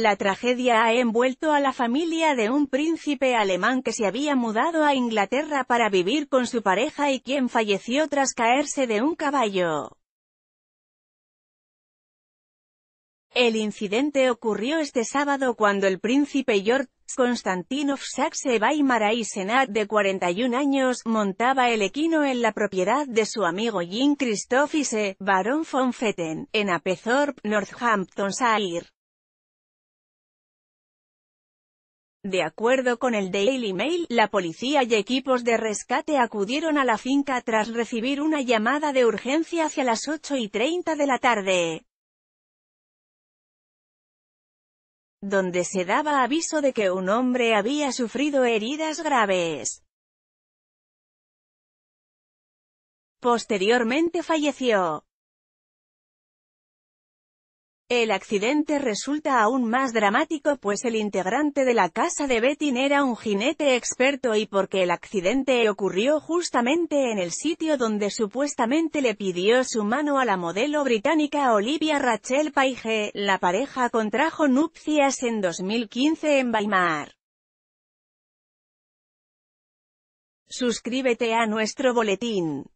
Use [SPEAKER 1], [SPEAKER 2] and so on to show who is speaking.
[SPEAKER 1] La tragedia ha envuelto a la familia de un príncipe alemán que se había mudado a Inglaterra para vivir con su pareja y quien falleció tras caerse de un caballo. El incidente ocurrió este sábado cuando el príncipe George Konstantinov Saxe y Senat de 41 años, montaba el equino en la propiedad de su amigo Jean Christophise, barón von Fetten, en Apethorpe, Northamptonshire. De acuerdo con el Daily Mail, la policía y equipos de rescate acudieron a la finca tras recibir una llamada de urgencia hacia las 8 y 30 de la tarde, donde se daba aviso de que un hombre había
[SPEAKER 2] sufrido heridas graves.
[SPEAKER 1] Posteriormente falleció. El accidente resulta aún más dramático pues el integrante de la casa de Bettin era un jinete experto y porque el accidente ocurrió justamente en el sitio donde supuestamente le pidió su mano a la modelo británica Olivia Rachel Paige, la pareja contrajo nupcias en 2015 en Weimar. Suscríbete a nuestro boletín.